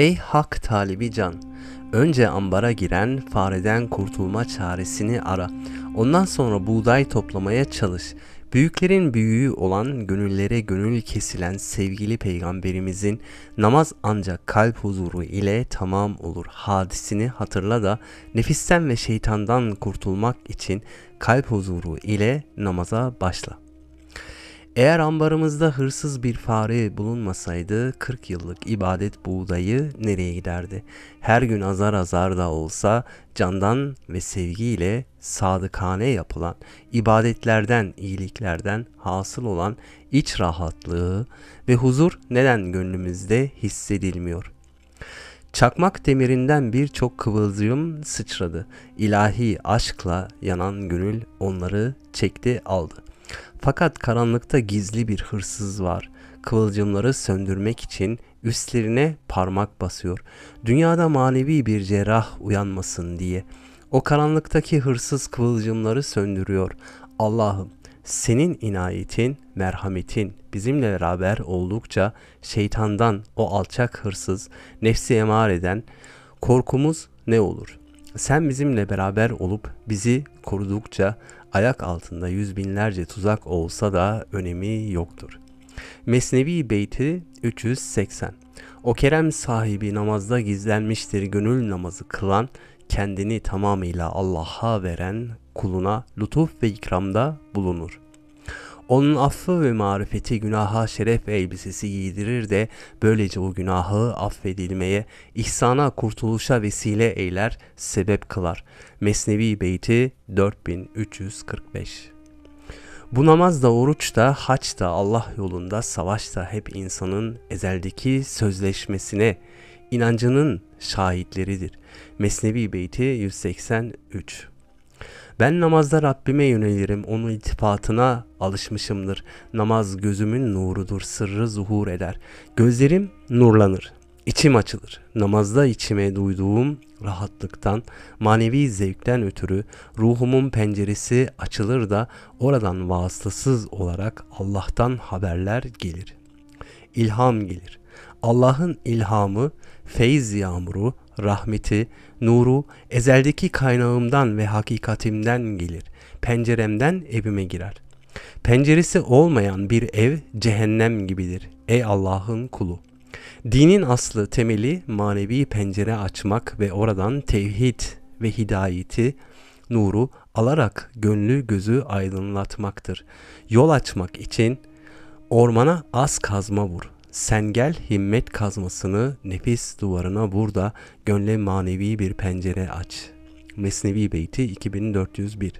Ey hak talibi can! Önce ambara giren fareden kurtulma çaresini ara. Ondan sonra buğday toplamaya çalış. Büyüklerin büyüğü olan gönüllere gönül kesilen sevgili peygamberimizin namaz ancak kalp huzuru ile tamam olur hadisini hatırla da nefisten ve şeytandan kurtulmak için kalp huzuru ile namaza başla.'' Eğer ambarımızda hırsız bir fare bulunmasaydı 40 yıllık ibadet buğdayı nereye giderdi? Her gün azar azar da olsa candan ve sevgiyle sadıkane yapılan ibadetlerden, iyiliklerden hasıl olan iç rahatlığı ve huzur neden gönlümüzde hissedilmiyor? Çakmak demirinden birçok kıvılcım sıçradı. İlahi aşkla yanan gönül onları çekti aldı. Fakat karanlıkta gizli bir hırsız var. Kıvılcımları söndürmek için üstlerine parmak basıyor. Dünyada manevi bir cerrah uyanmasın diye. O karanlıktaki hırsız kıvılcımları söndürüyor. Allah'ım senin inayetin, merhametin bizimle beraber oldukça şeytandan o alçak hırsız, nefsi emar eden korkumuz ne olur? Sen bizimle beraber olup bizi korudukça ayak altında yüz binlerce tuzak olsa da önemi yoktur. Mesnevi beyti 380. O kerem sahibi namazda gizlenmiştir gönül namazı kılan, kendini tamamıyla Allah'a veren kuluna lütuf ve ikramda bulunur.'' Onun affı ve marifeti günaha şeref elbisesi giydirir de böylece o günahı affedilmeye, ihsana, kurtuluşa vesile eyler, sebep kılar. Mesnevi beyti 4345 bu namaz da, oruç da, haç da, Allah yolunda, savaş da hep insanın ezeldeki sözleşmesine, inancının şahitleridir. Mesnevi beyti 183 ben namazda Rabbime yönelirim, onun iltifatına alışmışımdır. Namaz gözümün nurudur, sırrı zuhur eder. Gözlerim nurlanır, içim açılır. Namazda içime duyduğum rahatlıktan, manevi zevkten ötürü ruhumun penceresi açılır da oradan vasıtasız olarak Allah'tan haberler gelir. İlham gelir. Allah'ın ilhamı, feyz yağmuru, rahmeti, nuru ezeldeki kaynağımdan ve hakikatimden gelir. Penceremden evime girer. Penceresi olmayan bir ev cehennem gibidir. Ey Allah'ın kulu. Dinin aslı temeli manevi pencere açmak ve oradan tevhid ve hidayeti, nuru alarak gönlü gözü aydınlatmaktır. Yol açmak için ormana az kazma vur. Sengel himmet kazmasını nefis duvarına vur da gönle manevi bir pencere aç. Mesnevi Beyti 2401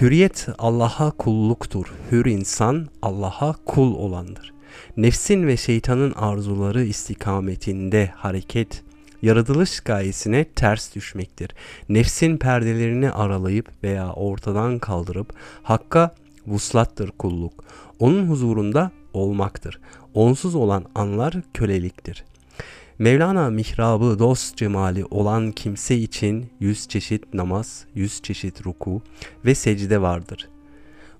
Hürriyet Allah'a kulluktur. Hür insan Allah'a kul olandır. Nefsin ve şeytanın arzuları istikametinde hareket yaratılış gayesine ters düşmektir. Nefsin perdelerini aralayıp veya ortadan kaldırıp hakka vuslattır kulluk. Onun huzurunda olmaktır. Onsuz olan anlar köleliktir. Mevlana mihrabı dost cemali olan kimse için yüz çeşit namaz, yüz çeşit ruku ve secde vardır.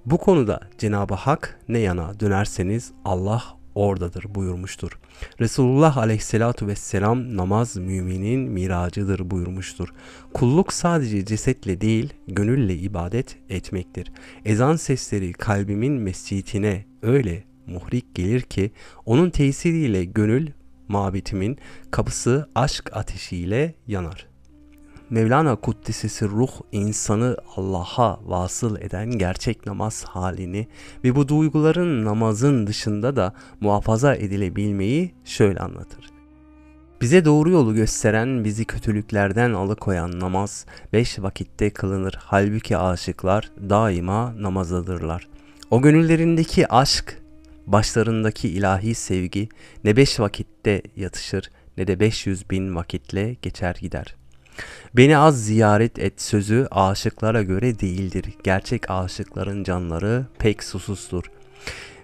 Bu konuda Cenab-ı Hak ne yana dönerseniz Allah oradadır buyurmuştur. Resulullah aleyhissalatu vesselam namaz müminin miracıdır buyurmuştur. Kulluk sadece cesetle değil gönülle ibadet etmektir. Ezan sesleri kalbimin mescitine öyle muhrik gelir ki onun tesiriyle gönül mabitimin kapısı aşk ateşiyle yanar. Mevlana Kuddisesi ruh insanı Allah'a vasıl eden gerçek namaz halini ve bu duyguların namazın dışında da muhafaza edilebilmeyi şöyle anlatır. Bize doğru yolu gösteren, bizi kötülüklerden alıkoyan namaz, beş vakitte kılınır. Halbuki aşıklar daima namazadırlar. O gönüllerindeki aşk Başlarındaki ilahi sevgi ne beş vakitte yatışır ne de beş yüz bin vakitle geçer gider. Beni az ziyaret et sözü aşıklara göre değildir. Gerçek aşıkların canları pek susuzdur.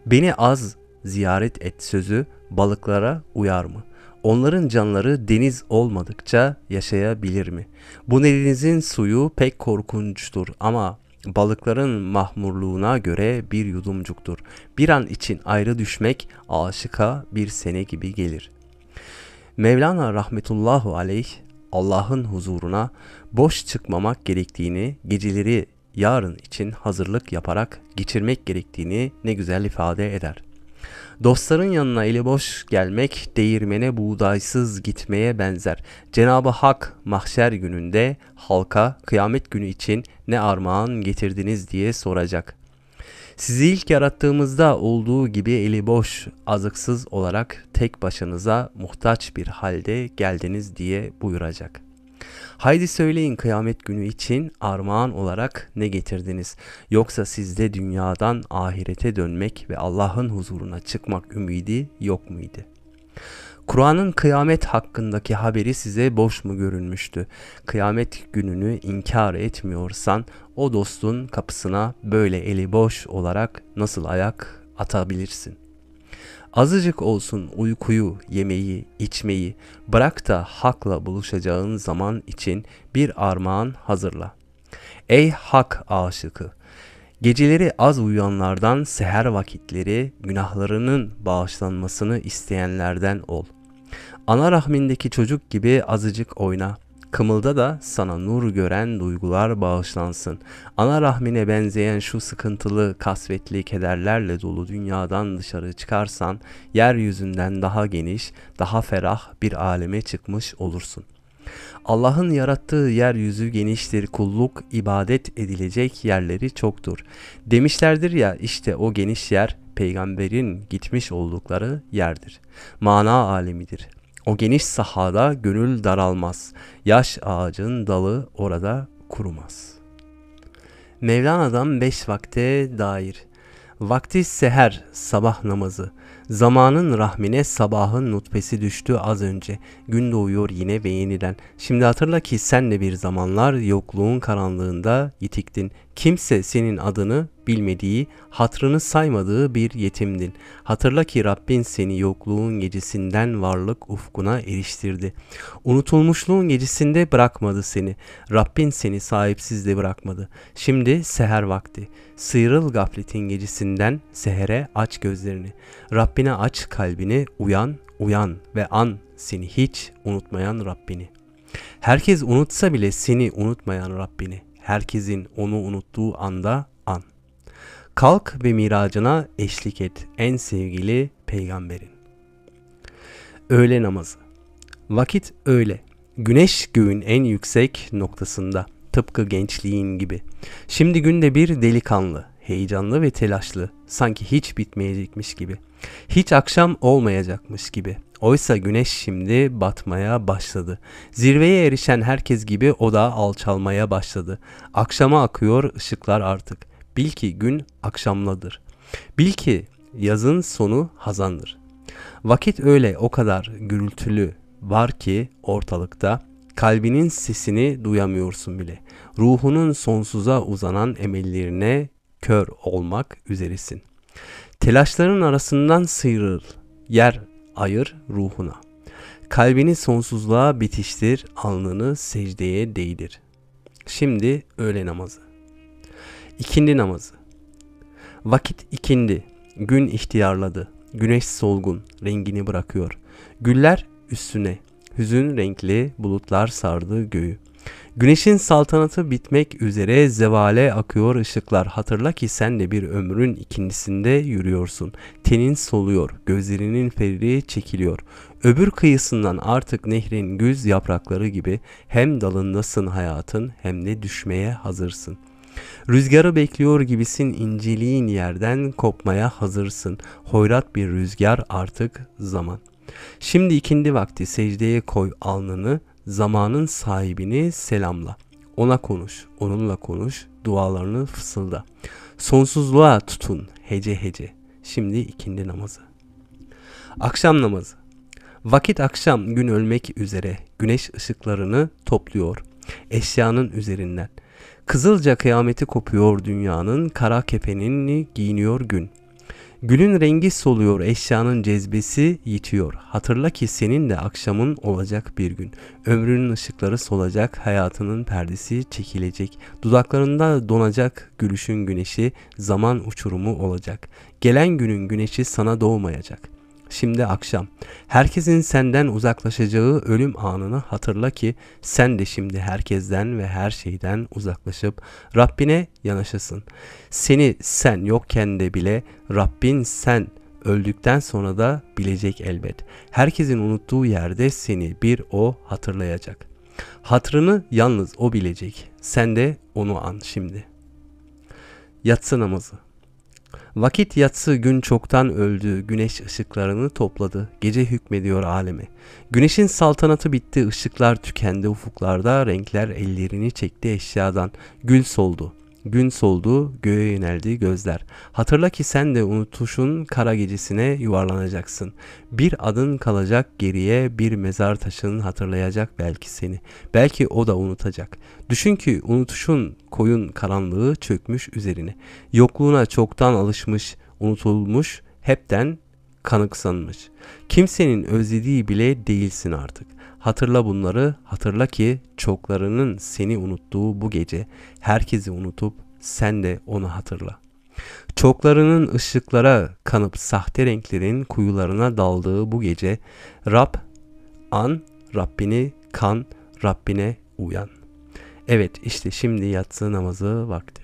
Beni az ziyaret et sözü balıklara uyar mı? Onların canları deniz olmadıkça yaşayabilir mi? Bu denizin suyu pek korkunçtur ama balıkların mahmurluğuna göre bir yudumcuktur. Bir an için ayrı düşmek aşıka bir sene gibi gelir. Mevlana rahmetullahu aleyh Allah'ın huzuruna boş çıkmamak gerektiğini, geceleri yarın için hazırlık yaparak geçirmek gerektiğini ne güzel ifade eder.'' Dostların yanına eli boş gelmek değirmene buğdaysız gitmeye benzer. Cenabı Hak mahşer gününde halka kıyamet günü için ne armağan getirdiniz diye soracak. Sizi ilk yarattığımızda olduğu gibi eli boş, azıksız olarak tek başınıza muhtaç bir halde geldiniz diye buyuracak.'' Haydi söyleyin kıyamet günü için armağan olarak ne getirdiniz? Yoksa sizde dünyadan ahirete dönmek ve Allah'ın huzuruna çıkmak ümidi yok muydu? Kur'an'ın kıyamet hakkındaki haberi size boş mu görünmüştü? Kıyamet gününü inkar etmiyorsan o dostun kapısına böyle eli boş olarak nasıl ayak atabilirsin? Azıcık olsun uykuyu, yemeği, içmeyi bırak da hakla buluşacağın zaman için bir armağan hazırla. Ey hak aşıkı! Geceleri az uyuyanlardan seher vakitleri günahlarının bağışlanmasını isteyenlerden ol. Ana rahmindeki çocuk gibi azıcık oyna. Kımılda da sana nur gören duygular bağışlansın. Ana rahmine benzeyen şu sıkıntılı, kasvetli kederlerle dolu dünyadan dışarı çıkarsan, yeryüzünden daha geniş, daha ferah bir aleme çıkmış olursun. Allah'ın yarattığı yeryüzü geniştir, kulluk, ibadet edilecek yerleri çoktur. Demişlerdir ya işte o geniş yer peygamberin gitmiş oldukları yerdir. Mana alemidir. O geniş sahada gönül daralmaz. Yaş ağacın dalı orada kurumaz. Mevlana'dan beş vakte dair. Vakti seher, sabah namazı. Zamanın rahmine sabahın nutbesi düştü az önce. Gün doğuyor yine ve yeniden. Şimdi hatırla ki sen de bir zamanlar yokluğun karanlığında yitiktin. Kimse senin adını bilmediği, hatrını saymadığı bir yetimdin. Hatırla ki Rabbin seni yokluğun gecesinden varlık ufkuna eriştirdi. Unutulmuşluğun gecesinde bırakmadı seni. Rabbin seni sahipsiz de bırakmadı. Şimdi seher vakti. Sıyrıl gafletin gecesinden sehere aç gözlerini. Rabbine aç kalbini, uyan, uyan ve an seni hiç unutmayan Rabbini. Herkes unutsa bile seni unutmayan Rabbini. Herkesin onu unuttuğu anda Kalk ve miracına eşlik et en sevgili peygamberin. Öğle namazı. Vakit öğle. Güneş göğün en yüksek noktasında. Tıpkı gençliğin gibi. Şimdi günde bir delikanlı, heyecanlı ve telaşlı. Sanki hiç bitmeyecekmiş gibi. Hiç akşam olmayacakmış gibi. Oysa güneş şimdi batmaya başladı. Zirveye erişen herkes gibi o da alçalmaya başladı. Akşama akıyor ışıklar artık. Bil ki gün akşamladır. Bil ki yazın sonu hazandır. Vakit öyle o kadar gürültülü var ki ortalıkta kalbinin sesini duyamıyorsun bile. Ruhunun sonsuza uzanan emellerine kör olmak üzeresin. Telaşların arasından sıyrıl, yer ayır ruhuna. Kalbini sonsuzluğa bitiştir, alnını secdeye değdir. Şimdi öğle namazı. İkindi namazı. Vakit ikindi. Gün ihtiyarladı. Güneş solgun, rengini bırakıyor. Güller üstüne. Hüzün renkli bulutlar sardı göğü. Güneşin saltanatı bitmek üzere zevale akıyor ışıklar. Hatırla ki sen de bir ömrün ikincisinde yürüyorsun. Tenin soluyor, gözlerinin feri çekiliyor. Öbür kıyısından artık nehrin güz yaprakları gibi hem dalındasın hayatın hem de düşmeye hazırsın.'' Rüzgarı bekliyor gibisin inciliğin yerden kopmaya hazırsın. Hoyrat bir rüzgar artık zaman. Şimdi ikindi vakti secdeye koy alnını, zamanın sahibini selamla. Ona konuş, onunla konuş, dualarını fısılda. Sonsuzluğa tutun hece hece. Şimdi ikindi namazı. Akşam namazı. Vakit akşam gün ölmek üzere güneş ışıklarını topluyor eşyanın üzerinden. Kızılca kıyameti kopuyor dünyanın, kara kepenini giyiniyor gün. Gülün rengi soluyor, eşyanın cezbesi yitiyor. Hatırla ki senin de akşamın olacak bir gün. Ömrünün ışıkları solacak, hayatının perdesi çekilecek. Dudaklarında donacak gülüşün güneşi, zaman uçurumu olacak. Gelen günün güneşi sana doğmayacak şimdi akşam. Herkesin senden uzaklaşacağı ölüm anını hatırla ki sen de şimdi herkesten ve her şeyden uzaklaşıp Rabbine yanaşasın. Seni sen yokken de bile Rabbin sen öldükten sonra da bilecek elbet. Herkesin unuttuğu yerde seni bir o hatırlayacak. Hatrını yalnız o bilecek. Sen de onu an şimdi. Yatsı namazı. Vakit yatsı gün çoktan öldü, güneş ışıklarını topladı, gece hükmediyor aleme. Güneşin saltanatı bitti, ışıklar tükendi ufuklarda, renkler ellerini çekti eşyadan, gül soldu gün soldu, göğe yöneldi gözler. Hatırla ki sen de unutuşun kara gecesine yuvarlanacaksın. Bir adın kalacak geriye, bir mezar taşının hatırlayacak belki seni. Belki o da unutacak. Düşün ki unutuşun koyun karanlığı çökmüş üzerine. Yokluğuna çoktan alışmış, unutulmuş, hepten kanıksanmış. Kimsenin özlediği bile değilsin artık. Hatırla bunları, hatırla ki çoklarının seni unuttuğu bu gece herkesi unutup sen de onu hatırla. Çoklarının ışıklara kanıp sahte renklerin kuyularına daldığı bu gece Rab an Rabbini kan Rabbine uyan. Evet işte şimdi yatsı namazı vakti.